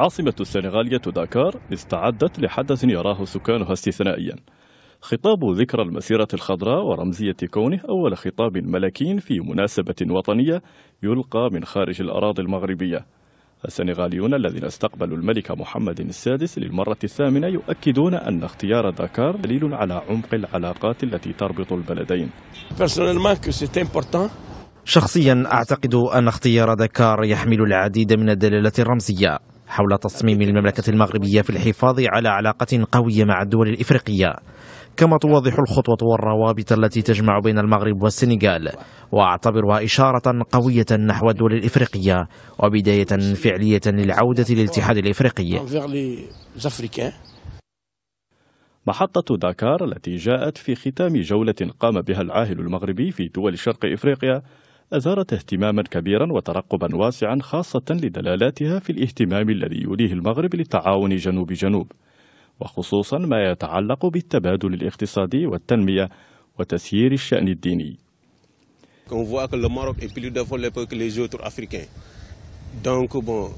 عاصمة السنغالية داكار استعدت لحدث يراه سكانها استثنائيا خطاب ذكرى المسيرة الخضراء ورمزية كونه أول خطاب ملكي في مناسبة وطنية يلقى من خارج الأراضي المغربية السنغاليون الذين استقبلوا الملك محمد السادس للمرة الثامنة يؤكدون أن اختيار داكار دليل على عمق العلاقات التي تربط البلدين شخصيا أعتقد أن اختيار داكار يحمل العديد من الدلالات الرمزية حول تصميم المملكة المغربية في الحفاظ على علاقة قوية مع الدول الإفريقية كما توضح الخطوة والروابط التي تجمع بين المغرب والسنغال وأعتبرها إشارة قوية نحو الدول الإفريقية وبداية فعلية للعودة للاتحاد الإفريقي محطة داكار التي جاءت في ختام جولة قام بها العاهل المغربي في دول شرق إفريقيا أثارت اهتماما كبيرا وترقبا واسعا خاصة لدلالاتها في الاهتمام الذي يوليه المغرب للتعاون جنوب جنوب وخصوصا ما يتعلق بالتبادل الاقتصادي والتنمية وتسيير الشأن الديني On voit que le Maroc est plus que les autres Africains. Donc bon,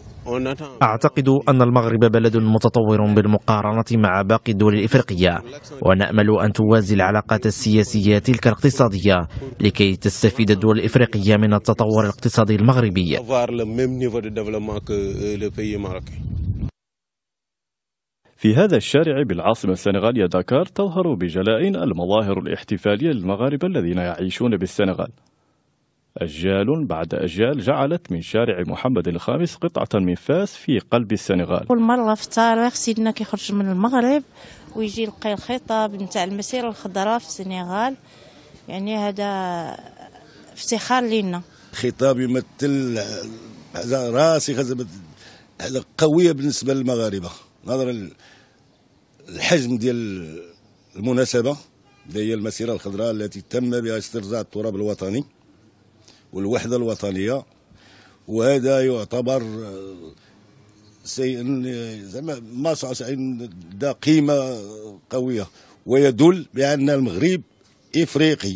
أعتقد أن المغرب بلد متطور بالمقارنة مع باقي الدول الإفريقية ونأمل أن توازي العلاقات السياسية تلك الاقتصادية لكي تستفيد الدول الإفريقية من التطور الاقتصادي المغربي في هذا الشارع بالعاصمة السنغالية داكار تظهر بجلاء المظاهر الاحتفالية للمغاربة الذين يعيشون بالسنغال أجيال بعد أجيال جعلت من شارع محمد الخامس قطعة من فاس في قلب السنغال كل مرة في التاريخ سيدنا كيخرج من المغرب ويجي يلقي الخطاب نتاع المسيرة الخضراء في السنغال يعني هذا افتخار لنا خطاب يمثل هذا راسي هذا قوية بالنسبة للمغاربة نظرا الحجم ديال المناسبة اللي هي المسيرة الخضراء التي تم بها استرزاع التراب الوطني والوحدة الوطنية وهذا يعتبر آه، شيء زعما ما ذا قيمة قوية ويدل بأن المغرب إفريقي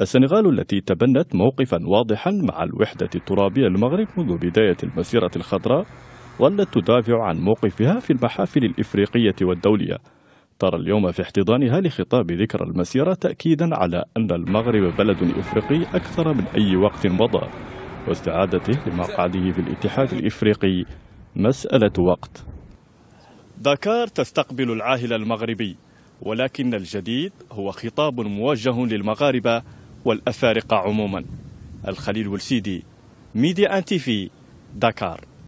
السنغال التي تبنت موقفا واضحا مع الوحدة الترابية المغرب منذ بداية المسيرة الخضراء ظلت تدافع عن موقفها في المحافل الإفريقية والدولية ترى اليوم في احتضانها لخطاب ذكرى المسيرة تأكيدا على أن المغرب بلد إفريقي أكثر من أي وقت مضى واستعادته لمقعده في الاتحاد الإفريقي مسألة وقت داكار تستقبل العاهل المغربي ولكن الجديد هو خطاب موجه للمغاربة والأفارقة عموما الخليل والسيدي ميديا أن تي في